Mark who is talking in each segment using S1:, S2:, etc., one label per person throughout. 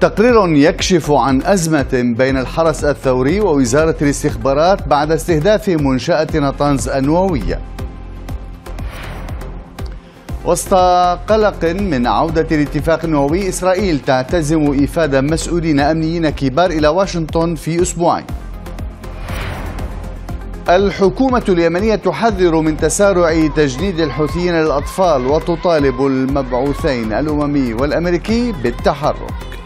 S1: تقرير يكشف عن أزمة بين الحرس الثوري ووزارة الاستخبارات بعد استهداف منشأة نطنز النووية وسط قلق من عودة الاتفاق النووي إسرائيل تعتزم إفادة مسؤولين أمنيين كبار إلى واشنطن في أسبوعين الحكومة اليمنية تحذر من تسارع تجنيد الحوثيين للأطفال وتطالب المبعوثين الأممي والأمريكي بالتحرك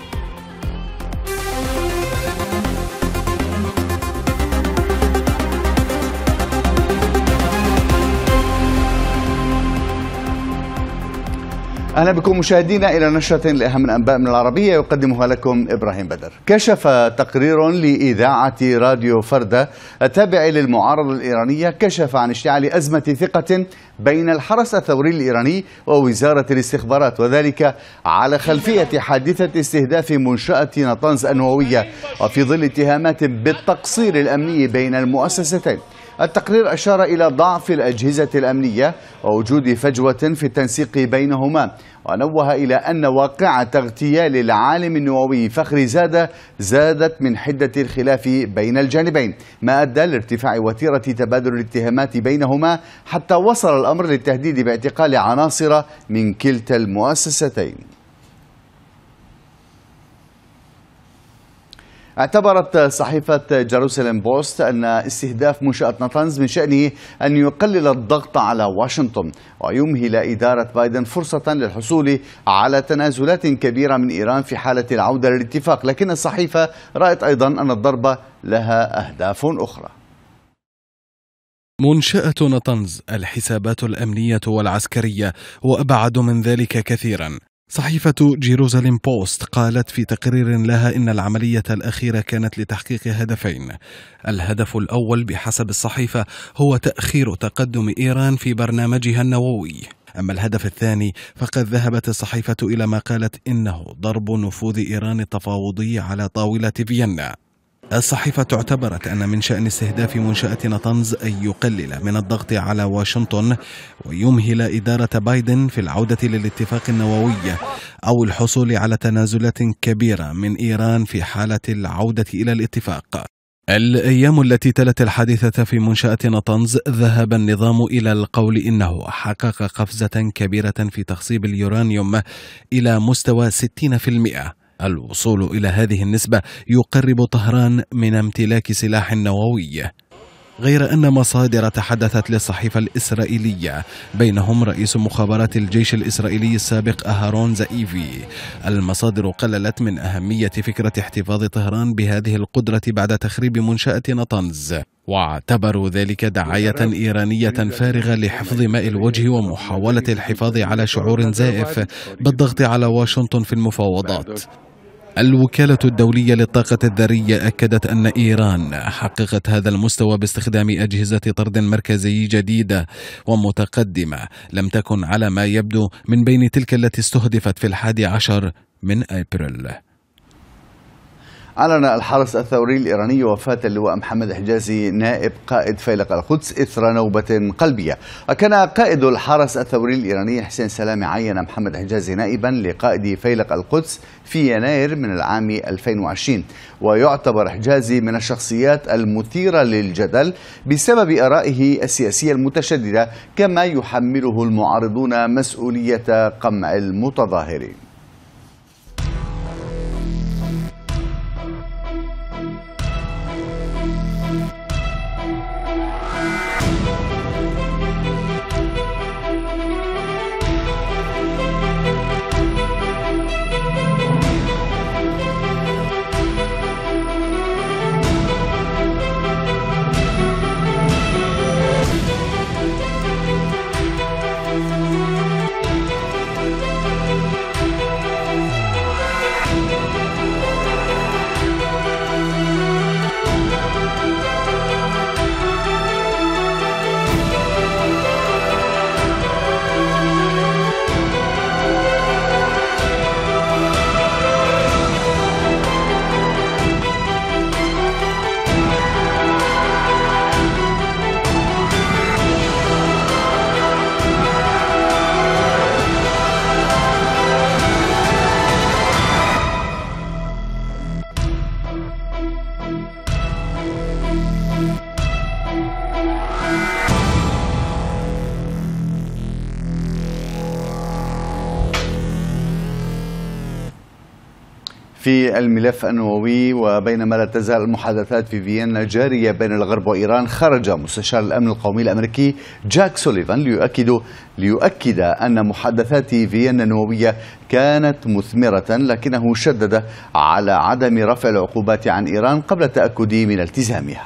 S1: أهلا بكم مشاهدينا إلى نشرة لأهم الأنباء من العربية يقدمها لكم إبراهيم بدر كشف تقرير لإذاعة راديو فردة التابع للمعارضة الإيرانية كشف عن اشتعال أزمة ثقة بين الحرس الثوري الإيراني ووزارة الاستخبارات وذلك على خلفية حادثة استهداف منشأة نطنز النووية وفي ظل اتهامات بالتقصير الأمني بين المؤسستين التقرير أشار إلى ضعف الأجهزة الأمنية ووجود فجوة في التنسيق بينهما ونوه إلى أن واقعة اغتيال العالم النووي فخري زادة زادت من حدة الخلاف بين الجانبين ما أدى لارتفاع وتيرة تبادل الاتهامات بينهما حتى وصل الأمر للتهديد باعتقال عناصر من كلتا المؤسستين اعتبرت صحيفة جيروسالم بوست أن استهداف منشأة نطنز من شأنه أن يقلل الضغط على واشنطن ويمهل إدارة بايدن فرصة للحصول على تنازلات كبيرة من إيران في حالة العودة للاتفاق لكن الصحيفة رأت أيضا أن الضربة لها أهداف أخرى
S2: منشأة نطنز الحسابات الأمنية والعسكرية وأبعد من ذلك كثيرا صحيفة جيروزاليم بوست قالت في تقرير لها إن العملية الأخيرة كانت لتحقيق هدفين. الهدف الأول بحسب الصحيفة هو تأخير تقدم إيران في برنامجها النووي. أما الهدف الثاني فقد ذهبت الصحيفة إلى ما قالت إنه ضرب نفوذ إيران التفاوضي على طاولة فيينا الصحيفة اعتبرت أن من شأن استهداف منشأة طنز أن يقلل من الضغط على واشنطن ويمهل إدارة بايدن في العودة للاتفاق النووي أو الحصول على تنازلات كبيرة من إيران في حالة العودة إلى الاتفاق. الأيام التي تلت الحادثة في منشأة نطنز ذهب النظام إلى القول إنه حقق قفزة كبيرة في تخصيب اليورانيوم إلى مستوى 60% الوصول إلى هذه النسبة يقرب طهران من امتلاك سلاح نووي غير أن مصادر تحدثت للصحيفة الإسرائيلية بينهم رئيس مخابرات الجيش الإسرائيلي السابق أهارون زئيفي المصادر قللت من أهمية فكرة احتفاظ طهران بهذه القدرة بعد تخريب منشأة نطنز واعتبروا ذلك دعاية إيرانية فارغة لحفظ ماء الوجه ومحاولة الحفاظ على شعور زائف بالضغط على واشنطن في المفاوضات الوكالة الدولية للطاقة الذرية أكدت أن إيران حققت هذا المستوى باستخدام أجهزة طرد مركزي جديدة ومتقدمة لم تكن على ما يبدو من بين تلك التي استهدفت في الحادي عشر من أبريل
S1: أعلن الحرس الثوري الإيراني وفاة اللواء محمد حجازي نائب قائد فيلق القدس إثر نوبة قلبية وكان قائد الحرس الثوري الإيراني حسين سلام عين محمد حجازي نائبا لقائد فيلق القدس في يناير من العام 2020 ويعتبر حجازي من الشخصيات المثيرة للجدل بسبب آرائه السياسية المتشددة كما يحمله المعارضون مسؤولية قمع المتظاهرين الملف النووي وبينما لا تزال المحادثات في فيينا جارية بين الغرب وإيران خرج مستشار الأمن القومي الأمريكي جاك سوليفان ليؤكد ليؤكد أن محادثات فيينا النووية كانت مثمرة لكنه شدد على عدم رفع العقوبات عن إيران قبل التأكد من التزامها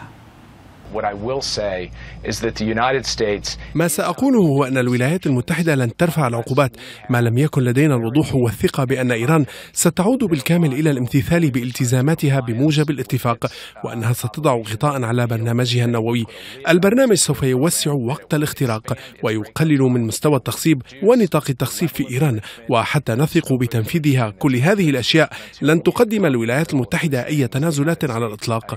S2: ما سأقوله هو أن الولايات المتحدة لن ترفع العقوبات ما لم يكن لدينا الوضوح والثقة بأن إيران ستعود بالكامل إلى الامتثال بالتزاماتها بموجب الاتفاق وأنها ستضع غطاء على برنامجها النووي البرنامج سوف يوسع وقت الاختراق ويقلل من مستوى التخصيب ونطاق التخصيب في إيران وحتى نثق بتنفيذها كل هذه الأشياء لن تقدم الولايات المتحدة أي تنازلات على الإطلاق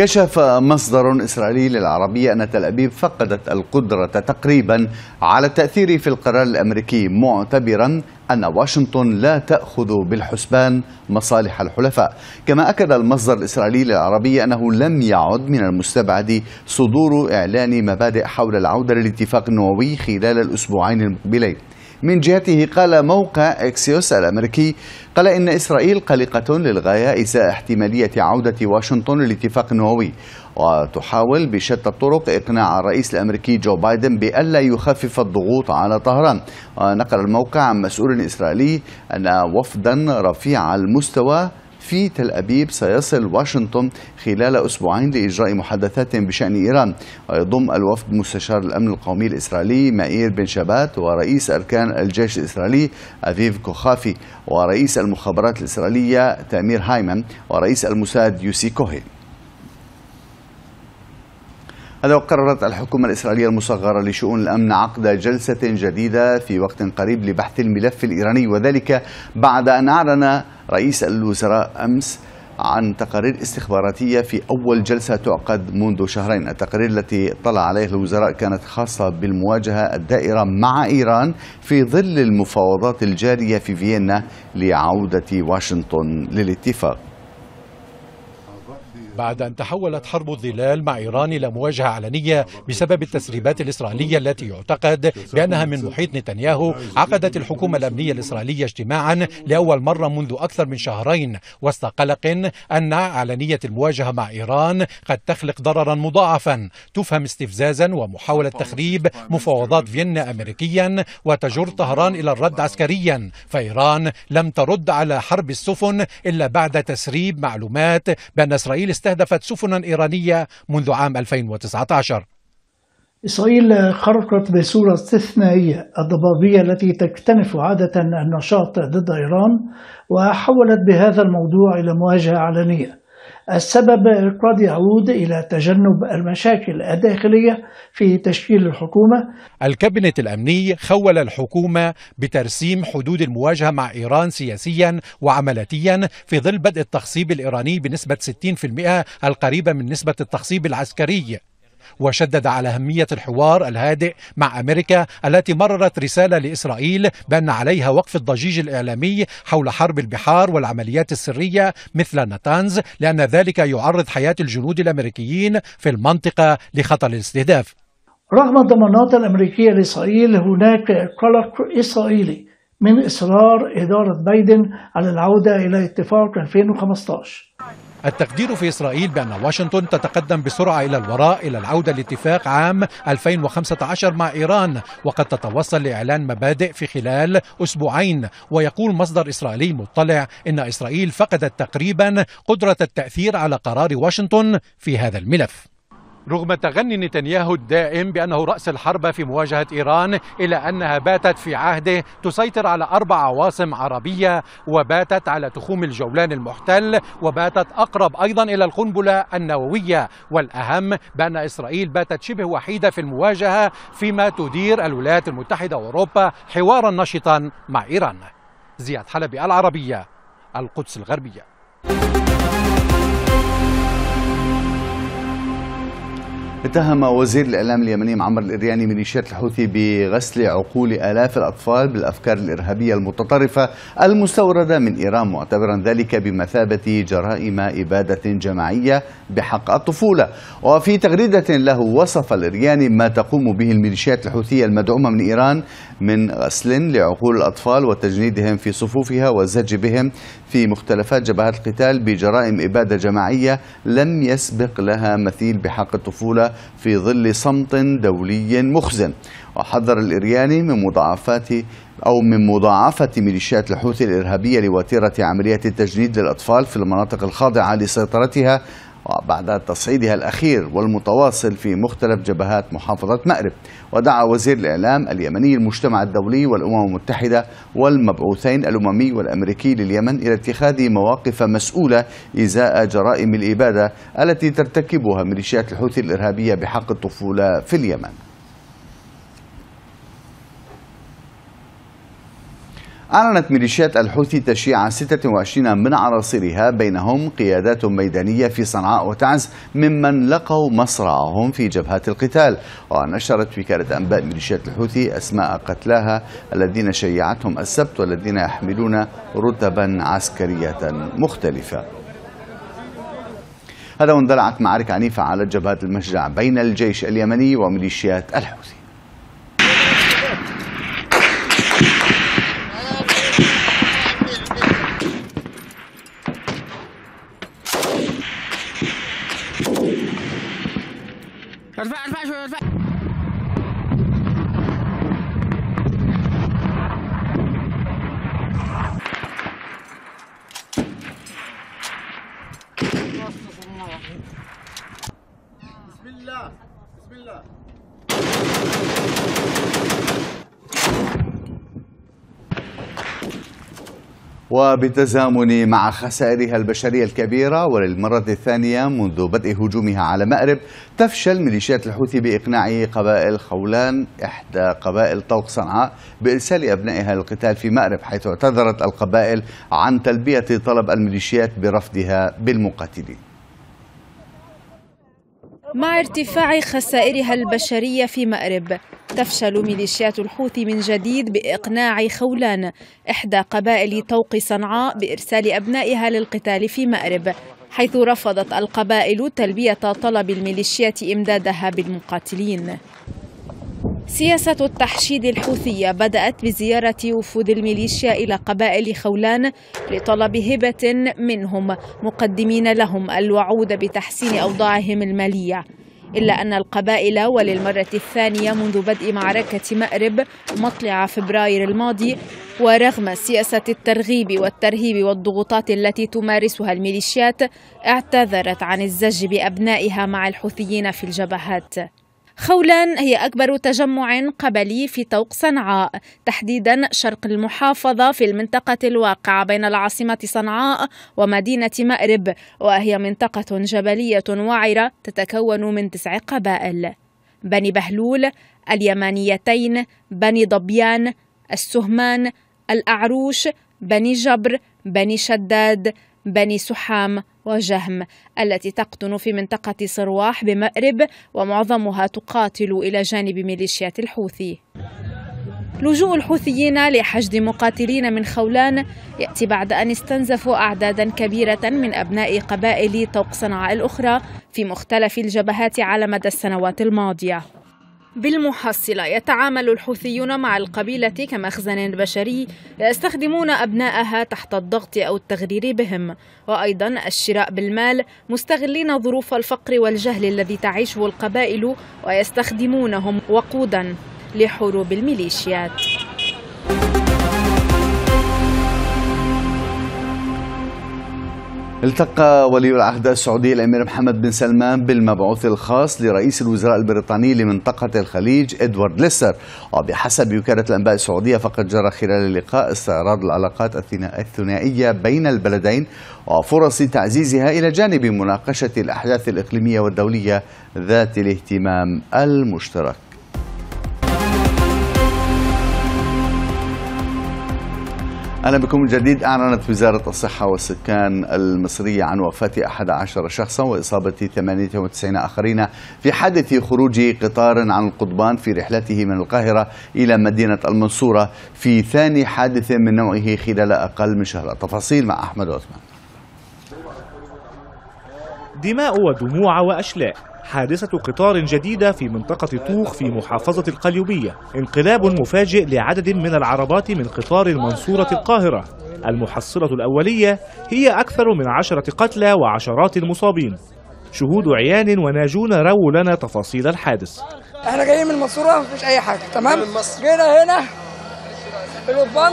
S1: كشف مصدر إسرائيلي للعربية أن تل أبيب فقدت القدرة تقريبا على التأثير في القرار الأمريكي معتبرا أن واشنطن لا تأخذ بالحسبان مصالح الحلفاء كما أكد المصدر الإسرائيلي العربي أنه لم يعد من المستبعد صدور إعلان مبادئ حول العودة للاتفاق النووي خلال الأسبوعين المقبلين من جهته قال موقع إكسيوس الأمريكي قال إن إسرائيل قلقة للغاية إزاء احتمالية عودة واشنطن للاتفاق النووي وتحاول بشتى الطرق إقناع الرئيس الأمريكي جو بايدن بألا يخفف الضغوط على طهران ونقل الموقع عن مسؤول إسرائيلي أن وفدا رفيع المستوى في تل أبيب سيصل واشنطن خلال أسبوعين لإجراء محادثات بشأن إيران ويضم الوفد مستشار الأمن القومي الإسرائيلي مائير بن شبات ورئيس أركان الجيش الإسرائيلي أفيف كوخافي ورئيس المخابرات الإسرائيلية تامير هايمن ورئيس الموساد يوسي كوهين هذا وقررت الحكومة الإسرائيلية المصغرة لشؤون الأمن عقد جلسة جديدة في وقت قريب لبحث الملف الإيراني وذلك بعد أن أعلن رئيس الوزراء أمس عن تقارير استخباراتية في أول جلسة تعقد منذ شهرين التقارير التي اطلع عليها الوزراء كانت خاصة بالمواجهة الدائرة مع إيران في ظل المفاوضات الجارية في فيينا لعودة واشنطن للاتفاق
S3: بعد أن تحولت حرب الظلال مع إيران إلى مواجهة علنية بسبب التسريبات الإسرائيلية التي يعتقد بأنها من محيط نتنياهو عقدت الحكومة الأمنية الإسرائيلية اجتماعا لأول مرة منذ أكثر من شهرين وسط قلق أن علنية المواجهة مع إيران قد تخلق ضررا مضاعفا تفهم استفزازا ومحاولة تخريب مفاوضات فيينا أمريكيا وتجر طهران إلى الرد عسكريا فإيران لم ترد على حرب السفن إلا بعد تسريب معلومات بأن إسرائيل استهدفت استهدفت سفنا إيرانية منذ عام 2019
S4: إسرائيل خرقت بصورة استثنائية الضبابية التي تكتنف عادة النشاط ضد إيران وحولت بهذا الموضوع إلى مواجهة علنية السبب قد يعود إلى تجنب المشاكل الداخلية في تشكيل الحكومة
S3: الكابينت الأمني خول الحكومة بترسيم حدود المواجهة مع إيران سياسيا وعملتيا في ظل بدء التخصيب الإيراني بنسبة 60% القريبة من نسبة التخصيب العسكري وشدد على أهمية الحوار الهادئ مع أمريكا التي مررت رسالة لإسرائيل بأن عليها وقف الضجيج الإعلامي حول حرب البحار والعمليات السرية مثل نتانز لأن ذلك يعرض حياة الجنود الأمريكيين في المنطقة لخطر الاستهداف
S4: رغم الضمانات الأمريكية لإسرائيل هناك قلق إسرائيلي من إصرار إدارة بايدن على العودة إلى اتفاق 2015
S3: التقدير في إسرائيل بأن واشنطن تتقدم بسرعة إلى الوراء إلى العودة لاتفاق عام 2015 مع إيران وقد تتوصل لإعلان مبادئ في خلال أسبوعين ويقول مصدر إسرائيلي مطلع إن إسرائيل فقدت تقريبا قدرة التأثير على قرار واشنطن في هذا الملف رغم تغني نتنياهو الدائم بأنه رأس الحرب في مواجهة إيران إلا أنها باتت في عهده تسيطر على أربع عواصم عربية وباتت على تخوم الجولان المحتل وباتت أقرب أيضا إلى القنبلة النووية والأهم بأن إسرائيل باتت شبه وحيدة في المواجهة فيما تدير الولايات المتحدة وأوروبا حوارا نشطا مع إيران زياد حلبي العربية القدس الغربية
S1: اتهم وزير الإعلام اليمني معمر الإرياني ميليشيات الحوثي بغسل عقول آلاف الأطفال بالأفكار الإرهابية المتطرفة المستوردة من إيران معتبرا ذلك بمثابة جرائم إبادة جماعية بحق الطفولة وفي تغريدة له وصف الإرياني ما تقوم به الميليشيات الحوثية المدعومة من إيران من غسل لعقول الأطفال وتجنيدهم في صفوفها والزج بهم في مختلفات جبهات القتال بجرائم إبادة جماعية لم يسبق لها مثيل بحق الطفولة في ظل صمت دولي مخزن وحذر الإرياني من مضاعفات أو من مضاعفة ميليشيات الحوثي الإرهابية لوتيرة عمليات التجنيد للأطفال في المناطق الخاضعة لسيطرتها وبعد تصعيدها الأخير والمتواصل في مختلف جبهات محافظة مأرب ودعا وزير الإعلام اليمني المجتمع الدولي والأمم المتحدة والمبعوثين الأممي والأمريكي لليمن إلى اتخاذ مواقف مسؤولة إزاء جرائم الإبادة التي ترتكبها ميليشيات الحوثي الإرهابية بحق الطفولة في اليمن أعلنت ميليشيات الحوثي تشييع 26 من عناصرها بينهم قيادات ميدانية في صنعاء وتعز ممن لقوا مصرعهم في جبهات القتال ونشرت وكالة أنباء ميليشيات الحوثي أسماء قتلاها الذين شيعتهم السبت والذين يحملون رتبا عسكرية مختلفة هذا واندلعت معارك عنيفة على جبهات المشجع بين الجيش اليمني وميليشيات الحوثي وبتزامن مع خسائرها البشرية الكبيرة وللمرة الثانية منذ بدء هجومها على مأرب تفشل ميليشيات الحوثي بإقناع قبائل خولان إحدى قبائل طوق صنعاء بإرسال أبنائها للقتال في مأرب حيث اعتذرت القبائل عن تلبية طلب الميليشيات برفضها بالمقاتلين
S5: مع ارتفاع خسائرها البشرية في مأرب تفشل ميليشيات الحوثي من جديد بإقناع خولان إحدى قبائل طوق صنعاء بإرسال أبنائها للقتال في مأرب حيث رفضت القبائل تلبية طلب الميليشيات إمدادها بالمقاتلين سياسة التحشيد الحوثية بدأت بزيارة وفود الميليشيا إلى قبائل خولان لطلب هبة منهم مقدمين لهم الوعود بتحسين أوضاعهم المالية إلا أن القبائل وللمرة الثانية منذ بدء معركة مأرب مطلع فبراير الماضي ورغم سياسة الترغيب والترهيب والضغوطات التي تمارسها الميليشيات اعتذرت عن الزج بأبنائها مع الحوثيين في الجبهات خولان هي أكبر تجمع قبلي في طوق صنعاء تحديدا شرق المحافظة في المنطقة الواقعة بين العاصمة صنعاء ومدينة مأرب وهي منطقة جبلية وعرة تتكون من تسع قبائل بني بهلول اليمانيتين بني ضبيان السهمان الأعروش بني جبر بني شداد بني سحام وجهم التي تقطن في منطقة صرواح بمأرب ومعظمها تقاتل إلى جانب ميليشيات الحوثي لجوء الحوثيين لحشد مقاتلين من خولان يأتي بعد أن استنزفوا أعدادا كبيرة من أبناء قبائل طوق صنعاء الأخرى في مختلف الجبهات على مدى السنوات الماضية بالمحصلة يتعامل الحوثيون مع القبيلة كمخزن بشري يستخدمون أبناءها تحت الضغط أو التغرير بهم وأيضا الشراء بالمال مستغلين ظروف الفقر والجهل الذي تعيشه القبائل ويستخدمونهم وقودا لحروب الميليشيات
S1: التقى ولي العهد السعودي الامير محمد بن سلمان بالمبعوث الخاص لرئيس الوزراء البريطاني لمنطقه الخليج ادوارد ليستر وبحسب وكاله الانباء السعوديه فقد جرى خلال اللقاء استعراض العلاقات الثنائيه بين البلدين وفرص تعزيزها الى جانب مناقشه الاحداث الاقليميه والدوليه ذات الاهتمام المشترك أهلا بكم الجديد أعلنت وزارة الصحة والسكان المصرية عن وفاة 11 شخصا وإصابة 98 آخرين في حادث خروج قطار عن القضبان في رحلته من القاهرة إلى مدينة المنصورة في ثاني حادث من نوعه خلال أقل من شهر تفاصيل مع أحمد عثمان
S6: دماء ودموع وأشلاء حادثة قطار جديدة في منطقة طوخ في محافظة القليوبية انقلاب مفاجئ لعدد من العربات من قطار المنصورة القاهرة المحصلة الأولية هي أكثر من عشرة قتلى وعشرات المصابين شهود عيان وناجون رووا لنا تفاصيل الحادث
S5: احنا جايين
S7: من المنصورة مفيش أي حاجة تمام جينا هنا الوضبان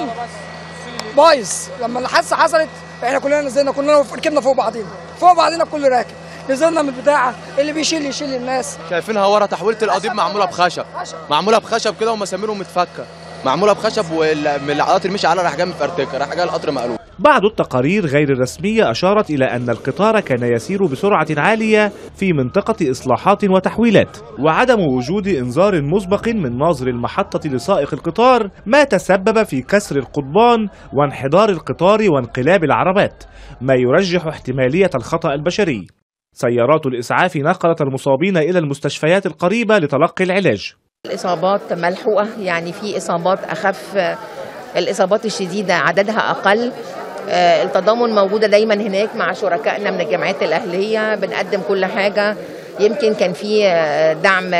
S7: بايظ لما الحادثة حصلت احنا كلنا نزلنا كلنا ركبنا فوق بعضينا فوق بعضينا الكل راكب من البتاعه اللي بيشيل يشيل الناس
S3: شايفينها ورا تحويله القضيب معموله بخشب
S2: معموله بخشب كده ومسامير متفكه معموله بخشب اللي مشي على راح جاي فرتكة راح جاي القطر مقلوب
S6: بعض التقارير غير الرسمية أشارت إلى أن القطار كان يسير بسرعة عالية في منطقة إصلاحات وتحويلات وعدم وجود إنذار مسبق من ناظر المحطة لسائق القطار ما تسبب في كسر القضبان وانحدار القطار وانقلاب العربات ما يرجح احتمالية الخطأ البشري سيارات الإسعاف نقلت المصابين إلى المستشفيات القريبة لتلقي العلاج
S5: الإصابات ملحوقة يعني في إصابات أخف الإصابات الشديدة عددها أقل آه، التضامن موجودة دايما هناك مع شركائنا من الجامعات الأهلية بنقدم كل حاجة يمكن كان في آه، دعم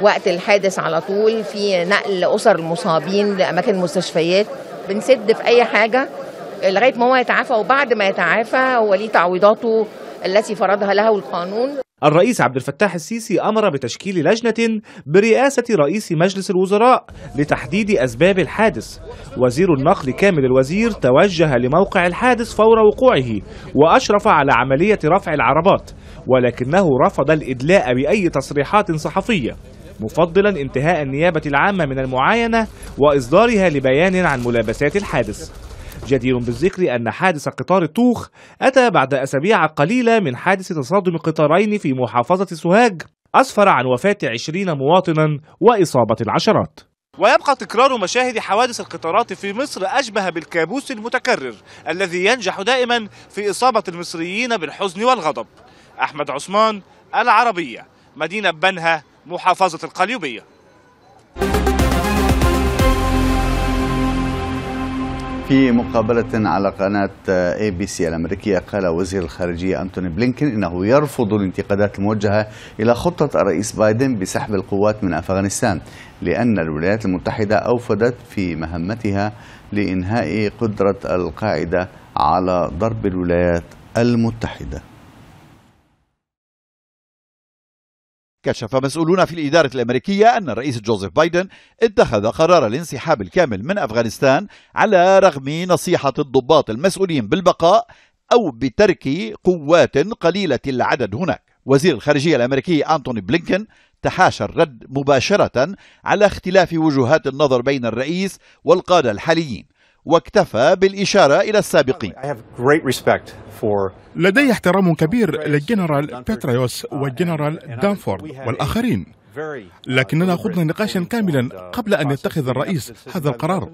S5: وقت الحادث على طول في نقل أسر المصابين لأماكن المستشفيات بنسد في أي حاجة لغاية ما هو يتعافى وبعد ما يتعافى هو ليه تعويضاته التي فرضها له القانون
S6: الرئيس عبد الفتاح السيسي أمر بتشكيل لجنة برئاسة رئيس مجلس الوزراء لتحديد أسباب الحادث وزير النقل كامل الوزير توجه لموقع الحادث فور وقوعه وأشرف على عملية رفع العربات ولكنه رفض الإدلاء بأي تصريحات صحفية مفضلا انتهاء النيابة العامة من المعاينة وإصدارها لبيان عن ملابسات الحادث جدير بالذكر أن حادث قطار الطوخ أتى بعد أسابيع قليلة من حادث تصادم قطارين في محافظة سوهاج أسفر عن وفاة 20 مواطنا وإصابة العشرات ويبقى تكرار مشاهد حوادث القطارات في مصر أشبه بالكابوس المتكرر الذي ينجح دائما في إصابة المصريين بالحزن والغضب أحمد عثمان العربية مدينة بنها محافظة القليوبية
S1: في مقابلة على قناة اي بي سي الامريكية قال وزير الخارجية انتوني بلينكن انه يرفض الانتقادات الموجهة الى خطة الرئيس بايدن بسحب القوات من افغانستان لان الولايات المتحدة اوفدت في مهمتها لانهاء
S4: قدرة القاعدة على ضرب الولايات المتحدة كشف مسؤولون في الإدارة الأمريكية أن الرئيس جوزيف بايدن اتخذ قرار الانسحاب الكامل من أفغانستان على رغم نصيحة الضباط المسؤولين بالبقاء أو بترك قوات قليلة العدد هناك وزير الخارجية الأمريكي أنتوني بلينكن تحاشى الرد مباشرة على اختلاف وجهات النظر بين الرئيس والقادة الحاليين واكتفى بالإشارة إلى السابقين لدي احترام كبير للجنرال بيتريوس والجنرال دانفورد والآخرين لكننا خضنا نقاشا كاملا uh, قبل أن يتخذ الرئيس هذا القرار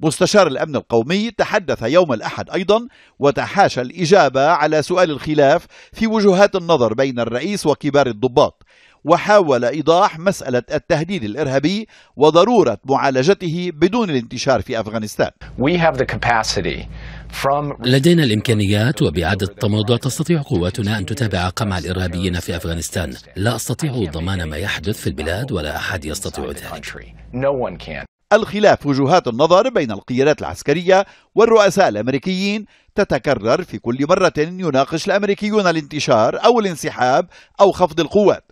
S4: مستشار الأمن القومي تحدث يوم الأحد أيضا وتحاشى الإجابة على سؤال الخلاف في وجهات النظر بين الرئيس وكبار الضباط وحاول إيضاح مسألة التهديد الإرهابي وضرورة معالجته بدون الانتشار في أفغانستان
S8: لدينا الإمكانيات وبإعادة التموضع تستطيع قواتنا أن تتابع قمع الإرهابيين في أفغانستان لا أستطيع ضمان ما يحدث في البلاد ولا أحد يستطيع ذلك
S4: الخلاف وجهات النظر بين القيادات العسكرية والرؤساء الأمريكيين تتكرر في كل مرة يناقش الأمريكيون الانتشار أو الانسحاب أو خفض القوات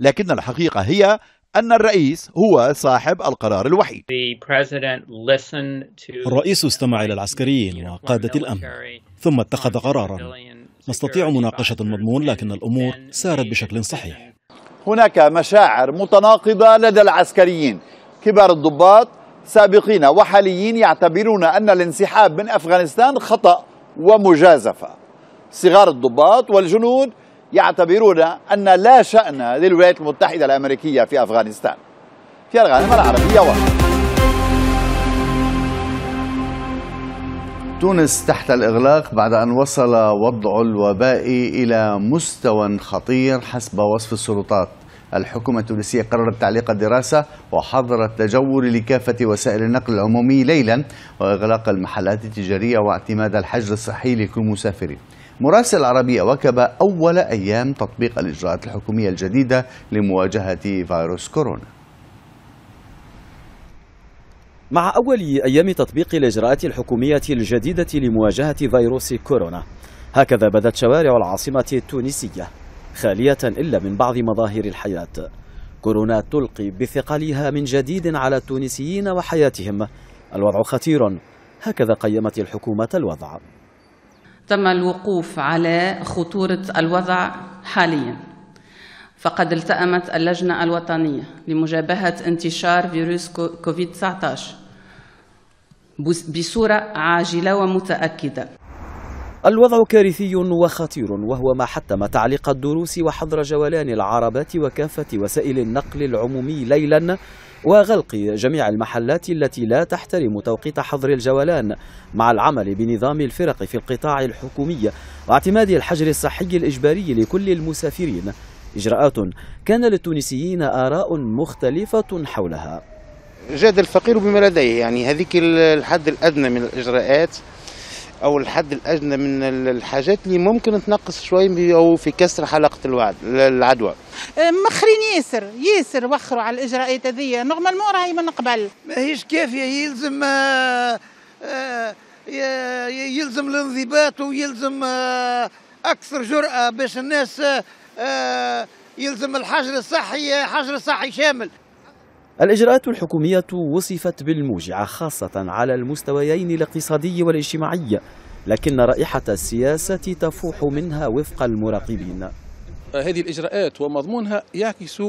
S4: لكن الحقيقة هي أن الرئيس هو صاحب القرار الوحيد الرئيس استمع إلى العسكريين وقادة الأمن ثم اتخذ قرارا نستطيع مناقشة المضمون لكن الأمور سارت بشكل صحيح هناك مشاعر متناقضة لدى العسكريين كبار الضباط سابقين وحاليين يعتبرون أن الانسحاب من أفغانستان خطأ ومجازفة صغار الضباط والجنود يعتبرون أن لا شأن للولايات المتحدة الأمريكية في أفغانستان في الغانمة العربية و...
S1: تونس تحت الإغلاق بعد أن وصل وضع الوباء إلى مستوى خطير حسب وصف السلطات الحكومة التونسية قررت تعليق الدراسة وحظر التجول لكافة وسائل النقل العمومي ليلا وإغلاق المحلات التجارية واعتماد الحجر الصحي لكل مسافرين مراسل العربية وكب أول أيام تطبيق الإجراءات الحكومية الجديدة لمواجهة فيروس كورونا
S8: مع أول أيام تطبيق الإجراءات الحكومية الجديدة لمواجهة فيروس كورونا هكذا بدت شوارع العاصمة التونسية خالية إلا من بعض مظاهر الحياة كورونا تلقي بثقلها من جديد على التونسيين وحياتهم الوضع خطير هكذا قيمت الحكومة الوضع
S9: تم الوقوف على خطورة الوضع حاليا فقد التأمت اللجنة الوطنية لمجابهة انتشار فيروس كوفيد-19 بصورة عاجلة ومتأكدة
S8: الوضع كارثي وخطير وهو ما حتم تعليق الدروس وحظر جولان العربات وكافة وسائل النقل العمومي ليلا وغلق جميع المحلات التي لا تحترم توقيت حظر الجولان مع العمل بنظام الفرق في القطاع الحكومي واعتماد الحجر الصحي الإجباري لكل المسافرين إجراءات كان للتونسيين آراء مختلفة حولها
S7: جاد الفقير بما لديه يعني هذيك الحد الأدنى من الإجراءات او الحد الادنى من الحاجات اللي ممكن تنقص شوي او في كسر حلقه الوعد العدوى
S9: مخرين ياسر ياسر وخروا على الاجراءات هذيا نورمالمون راهي من قبل ماهيش كافيه يلزم آه، آه، يلزم الانضباط ويلزم آه، اكثر جراه باش الناس
S1: يلزم الحجر الصحي حجر صحي شامل
S8: الإجراءات الحكومية وصفت بالموجعة خاصة على المستويين الاقتصادي والاجتماعي لكن رائحة السياسة تفوح منها وفق المراقبين
S3: هذه الإجراءات ومضمونها يعكس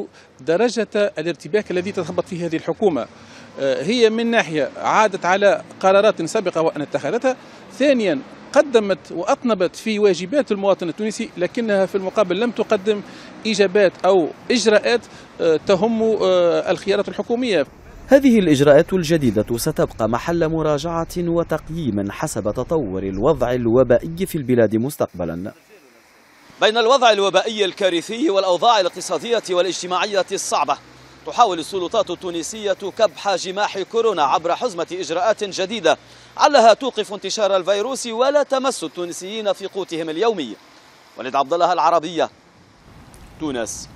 S3: درجة الارتباك الذي تتخبط فيه هذه الحكومة آه، هي من ناحية عادت على قرارات سابقة وأن اتخذتها ثانيا قدمت وأطنبت في واجبات المواطن التونسي لكنها في المقابل لم تقدم إجابات أو إجراءات آه، تهم آه، الخيارات الحكومية
S8: هذه الإجراءات الجديدة ستبقى محل مراجعة وتقييم حسب تطور الوضع الوبائي في البلاد مستقبلا بين الوضع الوبائي الكارثي والأوضاع الاقتصادية والاجتماعية الصعبة تحاول السلطات التونسية كبح جماح كورونا عبر حزمة إجراءات جديدة علها توقف انتشار الفيروس ولا تمس التونسيين في قوتهم اليومي ولد عبد الله العربية تونس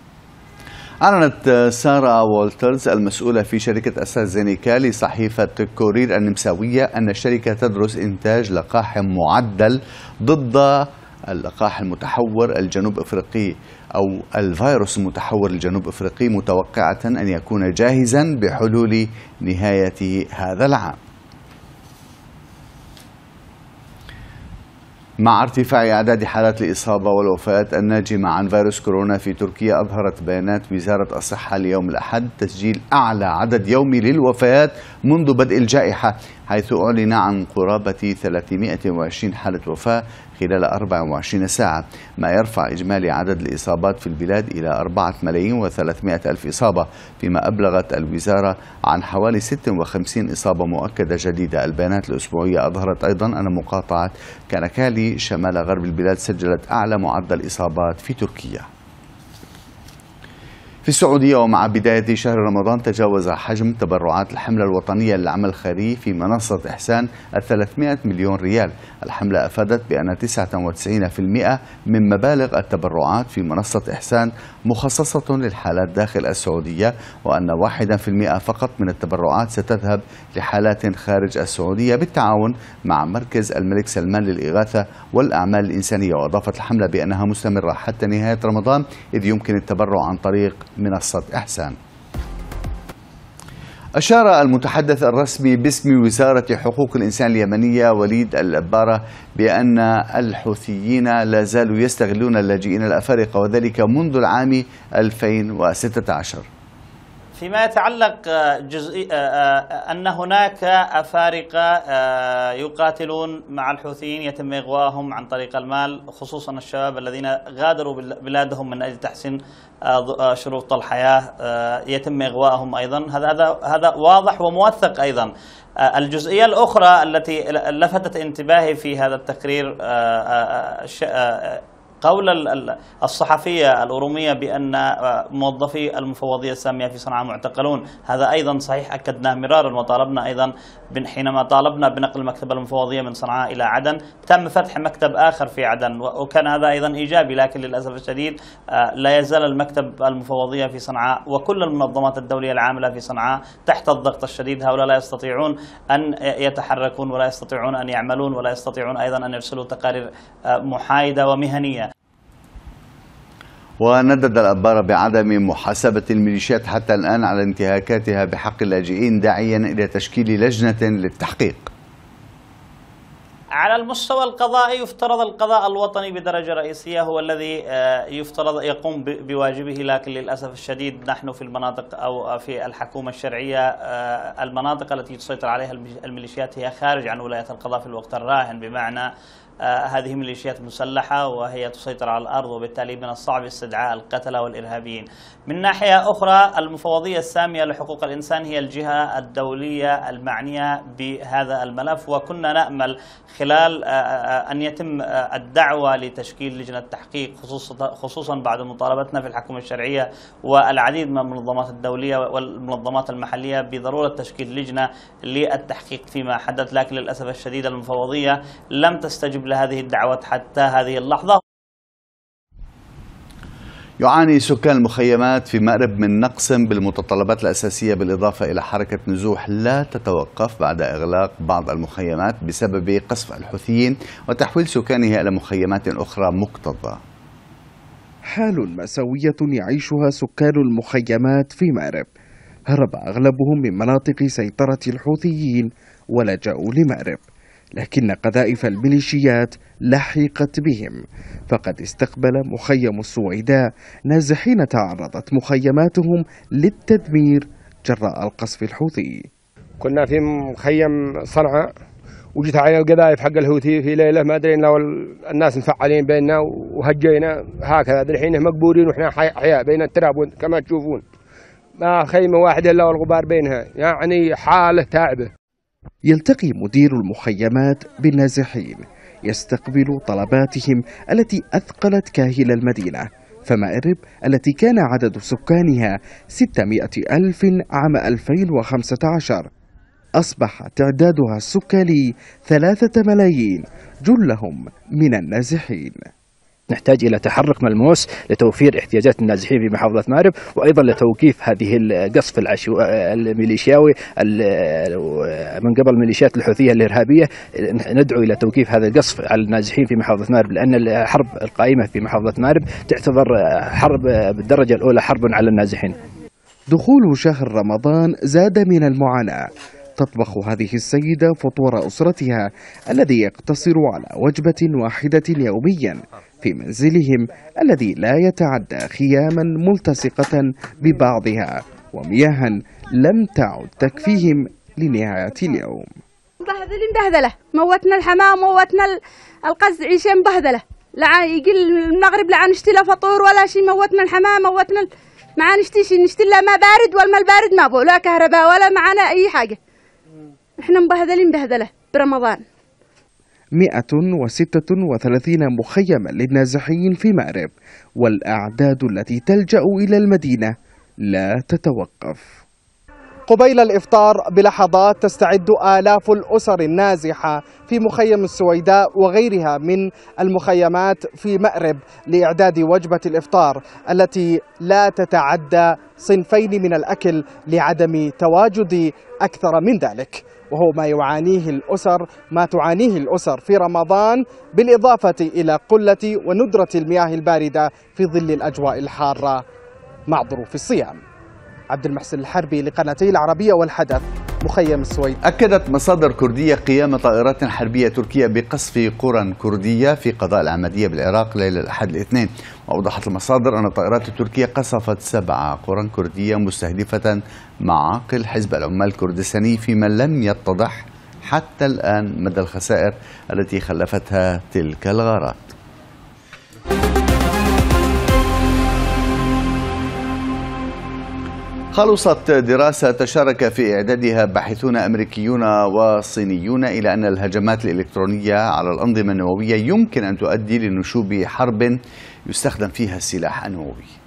S1: أعلنت سارة والترز المسؤولة في شركة أسازينيكا لصحيفة كورير النمساوية أن الشركة تدرس إنتاج لقاح معدل ضد اللقاح المتحور الجنوب أفريقي أو الفيروس المتحور الجنوب أفريقي متوقعة أن يكون جاهزا بحلول نهاية هذا العام مع ارتفاع أعداد حالات الإصابة والوفيات الناجمة عن فيروس كورونا في تركيا أظهرت بيانات وزارة الصحة ليوم الأحد تسجيل أعلى عدد يومي للوفيات منذ بدء الجائحة حيث أعلن عن قرابة 320 حالة وفاة خلال 24 ساعة ما يرفع إجمالي عدد الإصابات في البلاد إلى 4 ملايين و300 ألف إصابة فيما أبلغت الوزارة عن حوالي 56 إصابة مؤكدة جديدة البيانات الأسبوعية أظهرت أيضا أن مقاطعة كانكالي شمال غرب البلاد سجلت أعلى معدل إصابات في تركيا في السعودية ومع بداية شهر رمضان تجاوز حجم تبرعات الحملة الوطنية للعمل الخيري في منصة إحسان 300 مليون ريال الحملة أفادت بأن 99% من مبالغ التبرعات في منصة إحسان مخصصة للحالات داخل السعودية وأن 1% فقط من التبرعات ستذهب لحالات خارج السعودية بالتعاون مع مركز الملك سلمان للإغاثة والأعمال الإنسانية وأضافت الحملة بأنها مستمرة حتى نهاية رمضان إذ يمكن التبرع عن طريق منصة إحسان أشار المتحدث الرسمي باسم وزارة حقوق الإنسان اليمنية وليد الأبارة بأن الحوثيين لا زالوا يستغلون اللاجئين الأفارقة وذلك منذ العام 2016
S10: فيما يتعلق جزئي آه، آه، أن هناك أفارقة آه، يقاتلون مع الحوثيين يتم إغواهم عن طريق المال خصوصا الشباب الذين غادروا بلادهم من أجل تحسين آه، آه، شروط الحياة آه، يتم إغواءهم أيضا هذا هذا هذا واضح وموثق أيضا الجزئية الأخرى التي لفتت انتباهي في هذا التقرير قول الصحفية الأورومية بأن آه، موظفي المفوضية السامية في صنعاء معتقلون هذا أيضا صحيح أكدناه مرارا وطالبنا أيضا حينما طالبنا بنقل مكتب المفوضية من صنعاء إلى عدن تم فتح مكتب آخر في عدن وكان هذا أيضا إيجابي لكن للأسف الشديد آه، لا يزال المكتب المفوضية في صنعاء وكل المنظمات الدولية العاملة في صنعاء تحت الضغط الشديد هؤلاء لا يستطيعون أن يتحركون ولا يستطيعون أن يعملون ولا يستطيعون أيضا أن يرسلوا تقارير آه، محايدة ومهنية
S1: وندد الأبار بعدم محاسبة الميليشيات حتى الآن على انتهاكاتها بحق اللاجئين داعيا إلى تشكيل لجنة للتحقيق
S10: على المستوى القضائي يفترض القضاء الوطني بدرجة رئيسية هو الذي آه، يفترض يقوم بواجبه لكن للأسف الشديد نحن في المناطق أو في الحكومة الشرعية آه، المناطق التي تسيطر عليها الميليشيات هي خارج عن ولاية القضاء في الوقت الراهن بمعنى آه، هذه ميليشيات مسلحة وهي تسيطر على الأرض وبالتالي من الصعب استدعاء القتلة والإرهابيين من ناحية أخرى المفوضية السامية لحقوق الإنسان هي الجهة الدولية المعنية بهذا الملف وكنا نأمل خلال آه، آه، أن يتم الدعوة لتشكيل لجنة تحقيق خصوصا بعد مطالبتنا في الحكومة الشرعية والعديد من المنظمات الدولية والمنظمات المحلية بضرورة تشكيل لجنة للتحقيق فيما حدث لكن للأسف الشديد المفوضية لم تستجب قبل هذه الدعوات حتى هذه اللحظة
S1: يعاني سكان المخيمات في مأرب من نقص بالمتطلبات الأساسية بالإضافة إلى حركة نزوح لا تتوقف بعد إغلاق بعض المخيمات بسبب قصف الحوثيين وتحويل سكانها إلى مخيمات أخرى مكتظة
S7: حال مأساوية يعيشها سكان المخيمات في مأرب هرب أغلبهم من مناطق سيطرة الحوثيين ولجأوا لمأرب لكن قذائف الميليشيات لحقت بهم فقد استقبل مخيم السويداء نازحين تعرضت مخيماتهم للتدمير جراء القصف الحوثي كنا في مخيم صنعاء وجت علينا القذائف حق الحوثي في ليله ما ادري لو الناس مفعلين بيننا وهجينا هكذا الحين مقبورين واحنا احياء بين التراب كما تشوفون ما خيمه واحده الا والغبار
S9: بينها يعني حاله تعبه
S7: يلتقي مدير المخيمات بالنازحين يستقبل طلباتهم التي أثقلت كاهل المدينة فمأرب التي كان عدد سكانها 600 ألف عام 2015 أصبح تعدادها السكاني ثلاثة ملايين جلهم من النازحين نحتاج الى تحرك ملموس لتوفير احتياجات النازحين في محافظه مارب وايضا لتوقيف هذه القصف العشو... الميليشياوي من قبل الميليشيات الحوثيه الارهابيه ندعو الى توقيف هذا القصف على النازحين في محافظه مارب لان الحرب القائمه في محافظه مارب تعتبر حرب بالدرجه الاولى حرب على النازحين. دخول شهر رمضان زاد من المعاناه تطبخ هذه السيدة فطور أسرتها الذي يقتصر على وجبة واحدة يوميا في منزلهم الذي لا يتعدى خياما ملتصقة ببعضها ومياها لم تعد تكفيهم لنهاية اليوم
S5: مبهذلين بهذلة موتنا الحمام موتنا القز عيشين مبهذلة لا يقل المغرب لا نشتي لا فطور ولا شيء موتنا الحمام موتنا ما ما نشتيش نشتي لا ما بارد ولا ما البارد ما بو لا كهرباء ولا معنا اي حاجه احنا مبهدلين بهدله برمضان
S7: 136 مخيما للنازحين في مأرب والأعداد التي تلجأ إلى المدينة لا تتوقف قبيل الإفطار بلحظات تستعد آلاف الأسر النازحة في مخيم السويداء وغيرها من المخيمات في مأرب لإعداد وجبة الإفطار التي لا تتعدى صنفين من الأكل لعدم تواجد أكثر من ذلك وهو ما يعانيه الأسر ما تعانيه الأسر في رمضان بالإضافة إلى قلة وندرة المياه الباردة في ظل الأجواء الحارة مع ظروف الصيام عبد المحسن الحربي لقناتي العربية والحدث مخيم السويد
S1: أكدت مصادر كردية قيام طائرات حربية تركية بقصف قرى كردية في قضاء العمدية بالعراق ليلة الأحد الاثنين وأوضحت المصادر أن الطائرات التركية قصفت سبع قرى كردية مستهدفة معاقل حزب العمال الكردستاني فيما لم يتضح حتى الآن مدى الخسائر التي خلفتها تلك الغارات خلصت دراسة تشارك في إعدادها باحثون أمريكيون وصينيون إلى أن الهجمات الإلكترونية على الأنظمة النووية يمكن أن تؤدي لنشوب حرب يستخدم فيها السلاح النووي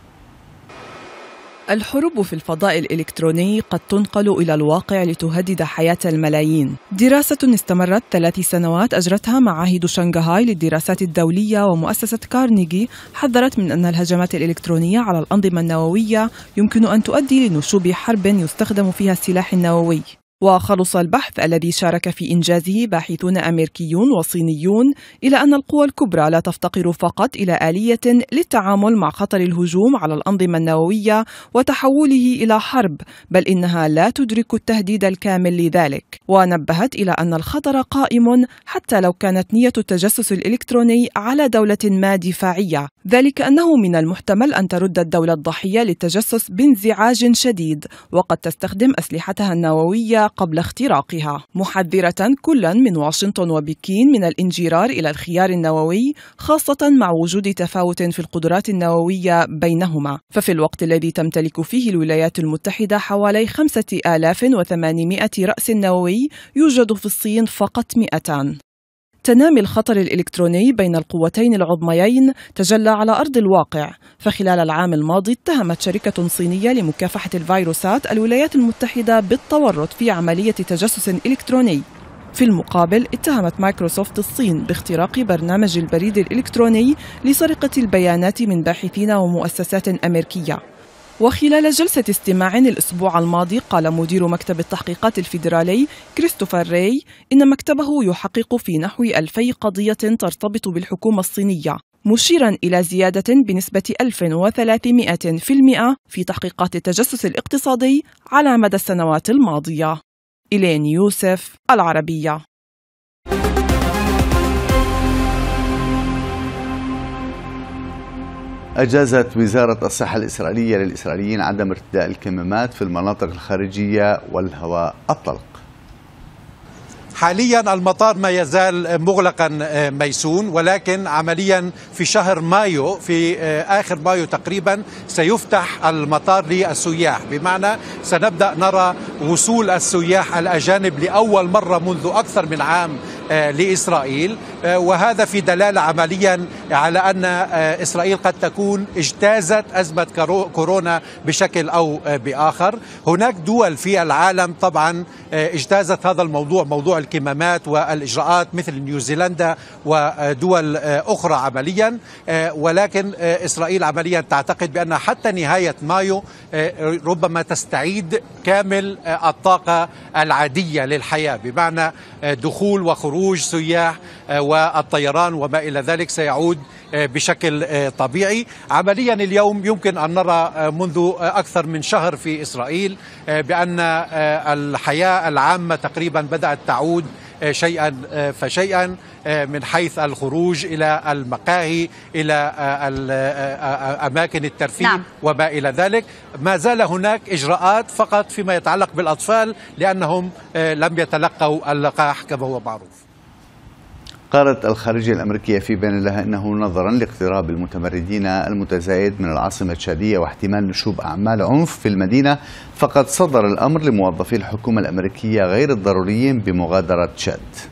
S9: الحروب في الفضاء الإلكتروني قد تنقل إلى الواقع لتهدد حياة الملايين. دراسة استمرت ثلاث سنوات أجرتها معاهد شنغهاي للدراسات الدولية ومؤسسة كارنيجي حذرت من أن الهجمات الإلكترونية على الأنظمة النووية يمكن أن تؤدي لنشوب حرب يستخدم فيها السلاح النووي. وخلص البحث الذي شارك في إنجازه باحثون أمريكيون وصينيون إلى أن القوى الكبرى لا تفتقر فقط إلى آلية للتعامل مع خطر الهجوم على الأنظمة النووية وتحوله إلى حرب بل إنها لا تدرك التهديد الكامل لذلك ونبهت إلى أن الخطر قائم حتى لو كانت نية التجسس الإلكتروني على دولة ما دفاعية ذلك أنه من المحتمل أن ترد الدولة الضحية للتجسس بانزعاج شديد وقد تستخدم أسلحتها النووية قبل اختراقها محذرة كلا من واشنطن وبكين من الانجرار إلى الخيار النووي خاصة مع وجود تفاوت في القدرات النووية بينهما ففي الوقت الذي تمتلك فيه الولايات المتحدة حوالي 5800 رأس نووي يوجد في الصين فقط 200 تنامي الخطر الإلكتروني بين القوتين العظميين تجلى على أرض الواقع فخلال العام الماضي اتهمت شركة صينية لمكافحة الفيروسات الولايات المتحدة بالتورط في عملية تجسس إلكتروني في المقابل اتهمت مايكروسوفت الصين باختراق برنامج البريد الإلكتروني لسرقة البيانات من باحثين ومؤسسات أمريكية وخلال جلسة استماع الأسبوع الماضي قال مدير مكتب التحقيقات الفيدرالي كريستوفر ري إن مكتبه يحقق في نحو ألفي قضية ترتبط بالحكومة الصينية مشيرا إلى زيادة بنسبة 1300% في تحقيقات التجسس الاقتصادي على مدى السنوات الماضية إلين يوسف العربية
S1: أجازت وزارة الصحة الإسرائيلية للإسرائيليين عدم ارتداء الكمامات في المناطق الخارجية والهواء الطلق
S3: حاليا المطار ما يزال مغلقا آه، ميسون ولكن عمليا في شهر مايو في آه، اخر مايو تقريبا سيفتح المطار للسياح بمعنى سنبدا نرى وصول السياح الاجانب لاول مره منذ اكثر من عام آه، لاسرائيل وهذا في دلاله عمليا على ان اسرائيل قد تكون اجتازت ازمه كورونا بشكل او باخر هناك دول في العالم طبعا اجتازت هذا الموضوع موضوع الكمامات والاجراءات مثل نيوزيلندا ودول اخرى عمليا آه، ولكن آه، اسرائيل عمليا تعتقد بان حتى نهايه مايو آه، ربما تستعيد كامل الطاقه العاديه للحياه بمعنى دخول وخروج سياح والطيران وما الى ذلك سيعود آه، بشكل آه، طبيعي عمليا اليوم يمكن أن نرى آه، منذ أكثر من شهر في إسرائيل بأن الحياة العامة تقريبا بدأت تعود شيئا فشيئا من حيث الخروج الى المقاهي الى اماكن الترفيه نعم. وما الى ذلك ما زال هناك اجراءات فقط فيما يتعلق بالاطفال لانهم لم يتلقوا اللقاح كما هو معروف
S1: قالت الخارجية الأمريكية في بيان لها أنه نظرا لاقتراب المتمردين المتزايد من العاصمة التشادية واحتمال نشوب أعمال عنف في المدينة فقد صدر الأمر لموظفي الحكومة الأمريكية غير الضروريين بمغادرة تشاد